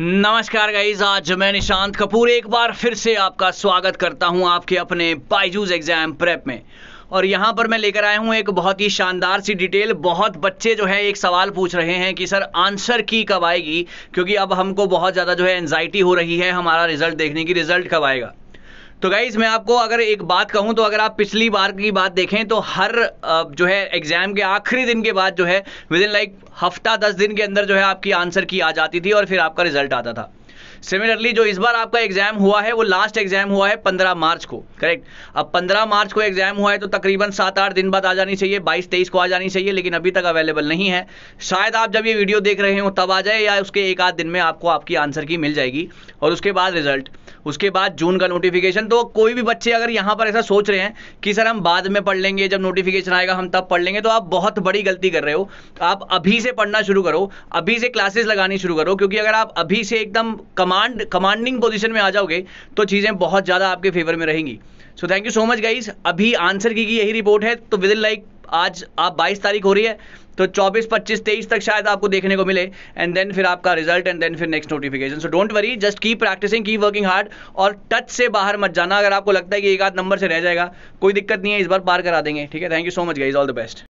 नमस्कार गाइज आज मैं निशांत कपूर एक बार फिर से आपका स्वागत करता हूं आपके अपने बाइजूज एग्जाम प्रेप में और यहाँ पर मैं लेकर आया हूँ एक बहुत ही शानदार सी डिटेल बहुत बच्चे जो है एक सवाल पूछ रहे हैं कि सर आंसर की कब आएगी क्योंकि अब हमको बहुत ज़्यादा जो है एनजाइटी हो रही है हमारा रिजल्ट देखने की रिजल्ट कब आएगा तो गाइज मैं आपको अगर एक बात कहूं तो अगर आप पिछली बार की बात देखें तो हर जो है एग्जाम के आखिरी दिन के बाद जो है विद इन लाइक हफ्ता दस दिन के अंदर जो है आपकी आंसर की आ जाती थी और फिर आपका रिजल्ट आता था सिमिलरली जो इस बार आपका एग्जाम हुआ है वो लास्ट एग्जाम हुआ है 15 मार्च को करेक्ट अब 15 मार्च को एग्जाम हुआ है तो तकरीबन सात आठ दिन बाद आ जानी चाहिए 22 तेईस को आ जानी चाहिए लेकिन अभी तक अवेलेबल नहीं है शायद आप जब ये वीडियो देख रहे हो तब आ जाए या उसके एक आध दिन में आपको आपकी आंसर की मिल जाएगी और उसके बाद रिजल्ट उसके बाद जून का नोटिफिकेशन तो कोई भी बच्चे अगर यहाँ पर ऐसा सोच रहे हैं कि सर हम बाद में पढ़ लेंगे जब नोटिफिकेशन आएगा हम तब पढ़ लेंगे तो आप बहुत बड़ी गलती कर रहे हो आप अभी से पढ़ना शुरू करो अभी से क्लासेस लगानी शुरू करो क्योंकि अगर आप अभी से एकदम कमांड कमांडिंग पोजिशन में आ जाओगे तो चीज़ें बहुत ज़्यादा आपके फेवर में रहेंगी so thank you so much guys अभी आंसर की, की यही रिपोर्ट है तो विद इन लाइक आज आप 22 तारीख हो रही है तो 24, 25, 23 तक शायद आपको देखने को मिले एंड देन फिर आपका रिजल्ट एंड देन फिर next notification so don't worry just keep practising keep working hard और टच से बाहर मत जाना अगर आपको लगता है कि एक आध नंबर से रह जाएगा कोई दिक्कत नहीं है इस बार पार करा देंगे ठीक है thank you so much guys all the best